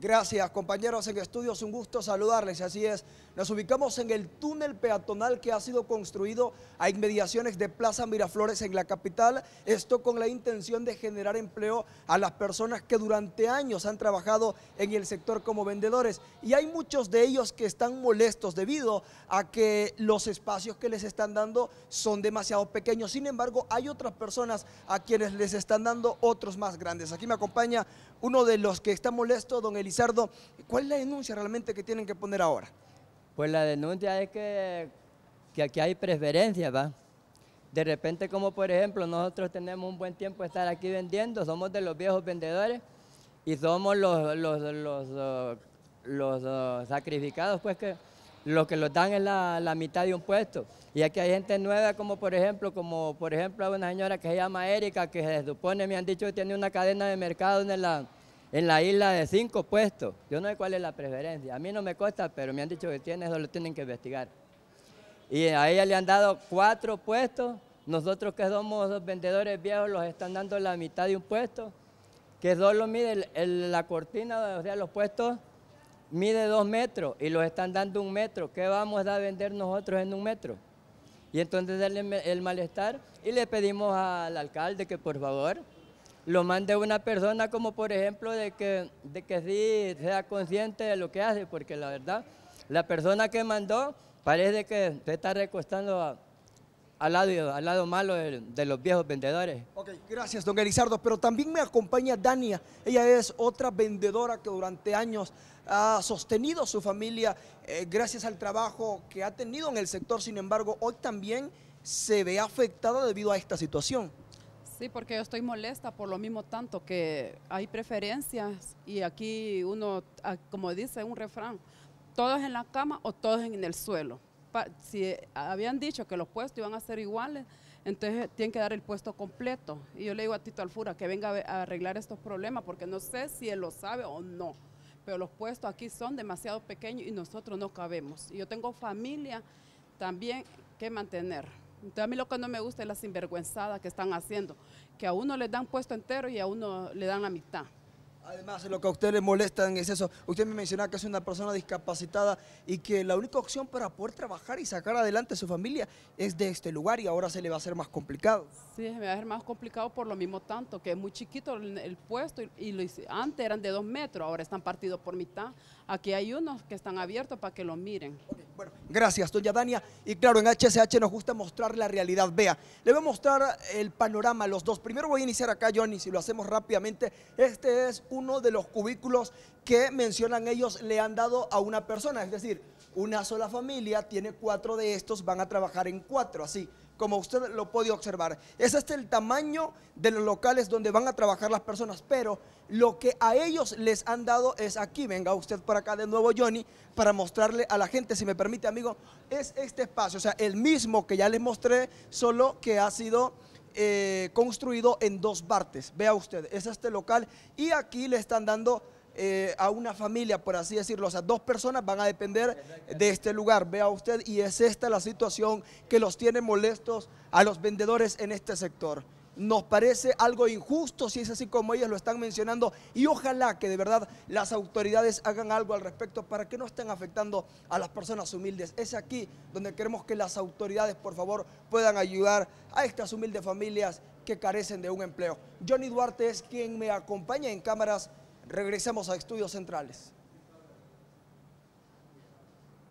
Gracias, compañeros en estudios, un gusto saludarles, así es. Nos ubicamos en el túnel peatonal que ha sido construido a inmediaciones de Plaza Miraflores en la capital. Esto con la intención de generar empleo a las personas que durante años han trabajado en el sector como vendedores. Y hay muchos de ellos que están molestos debido a que los espacios que les están dando son demasiado pequeños. Sin embargo, hay otras personas a quienes les están dando otros más grandes. Aquí me acompaña uno de los que está molesto, don Elizardo. ¿Cuál es la denuncia realmente que tienen que poner ahora? Pues la denuncia es que, que aquí hay preferencias, ¿va? De repente, como por ejemplo, nosotros tenemos un buen tiempo de estar aquí vendiendo, somos de los viejos vendedores y somos los, los, los, sacrificados, pues que lo que los dan es la, la, mitad de un puesto. Y aquí hay gente nueva, como por ejemplo, como por ejemplo una señora que se llama Erika, que se supone, me han dicho, que tiene una cadena de mercado en la, en la isla de cinco puestos. Yo no sé cuál es la preferencia. A mí no me cuesta, pero me han dicho que tiene, eso lo tienen que investigar. Y a ella le han dado cuatro puestos. Nosotros que somos vendedores viejos los están dando la mitad de un puesto, que solo mide la cortina, de los puestos mide dos metros y los están dando un metro. ¿Qué vamos a vender nosotros en un metro? Y entonces darle el malestar y le pedimos al alcalde que por favor lo mande una persona como por ejemplo de que, de que sí sea consciente de lo que hace, porque la verdad, la persona que mandó parece que se está recostando al, lado, al lado malo de, los viejos vendedores. Ok, gracias don Elizardo, pero también me acompaña Dania, ella es otra vendedora que durante años ha sostenido su familia eh, gracias al trabajo que ha tenido en el sector, sin embargo, hoy también se ve afectada debido a esta situación. Sí, porque yo estoy molesta por lo mismo tanto que hay preferencias y aquí uno, ah, como dice un refrán, todos en la cama o todos en el suelo. Si eh, habían dicho que los puestos iban a ser iguales, entonces eh, tienen que dar el puesto completo. Y yo le digo a Tito Alfura que venga a arreglar estos problemas porque no sé si él lo sabe o no. Pero los puestos aquí son demasiado pequeños y nosotros no cabemos. Y yo tengo familia también que mantener. Entonces a mí lo que no me gusta es la sinvergüenzada que están haciendo, que a uno le dan puesto entero y a uno le dan la mitad. Además, lo que a usted le molesta es eso. Usted me mencionaba que es una persona discapacitada y que la única opción para poder trabajar y sacar adelante a su familia es de este lugar y ahora se le va a hacer más complicado. Sí, se me va a hacer más complicado por lo mismo tanto, que es muy chiquito el, puesto y, antes eran de dos metros, ahora están partidos por mitad. Aquí hay unos que están abiertos para que lo miren. bueno, gracias, doña Dania. Y claro, en HCH nos gusta mostrar la realidad. Vea, le voy a mostrar el panorama, los dos. Primero voy a iniciar acá, Johnny, si lo hacemos rápidamente. Este es uno de los cubículos que mencionan ellos le han dado a una persona. Es decir, una sola familia tiene cuatro de estos, van a trabajar en cuatro, así como usted lo puede observar. Ese es el tamaño de los locales donde van a trabajar las personas, pero lo que a ellos les han dado es aquí, venga usted por acá de nuevo Johnny, para mostrarle a la gente, si me permite amigo, es este espacio, o sea, el mismo que ya les mostré, solo que ha sido... Eh, construido en dos partes, vea usted, es este local y aquí le están dando eh, a una familia, por así decirlo. O sea, dos personas van a depender de este lugar. Vea usted, y es esta la situación que los tiene molestos a los vendedores en este sector. Nos parece algo injusto si es así como ellos lo están mencionando y ojalá que de verdad las autoridades hagan algo al respecto para que no estén afectando a las personas humildes. Es aquí donde queremos que las autoridades, por favor, puedan ayudar a estas humildes familias que carecen de un empleo. Johnny Duarte es quien me acompaña en cámaras Regresemos a estudios centrales.